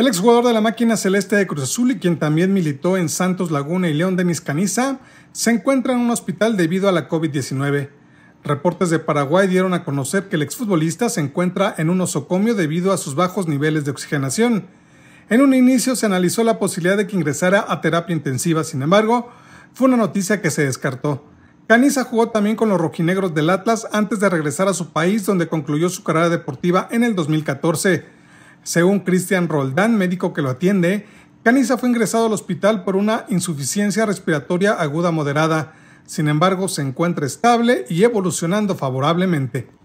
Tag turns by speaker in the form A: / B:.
A: El exjugador de la máquina celeste de Cruz Azul y quien también militó en Santos Laguna y León Denis Caniza se encuentra en un hospital debido a la COVID-19. Reportes de Paraguay dieron a conocer que el exfutbolista se encuentra en un osocomio debido a sus bajos niveles de oxigenación. En un inicio se analizó la posibilidad de que ingresara a terapia intensiva, sin embargo, fue una noticia que se descartó. Caniza jugó también con los rojinegros del Atlas antes de regresar a su país donde concluyó su carrera deportiva en el 2014. Según Cristian Roldán, médico que lo atiende, Caniza fue ingresado al hospital por una insuficiencia respiratoria aguda moderada. Sin embargo, se encuentra estable y evolucionando favorablemente.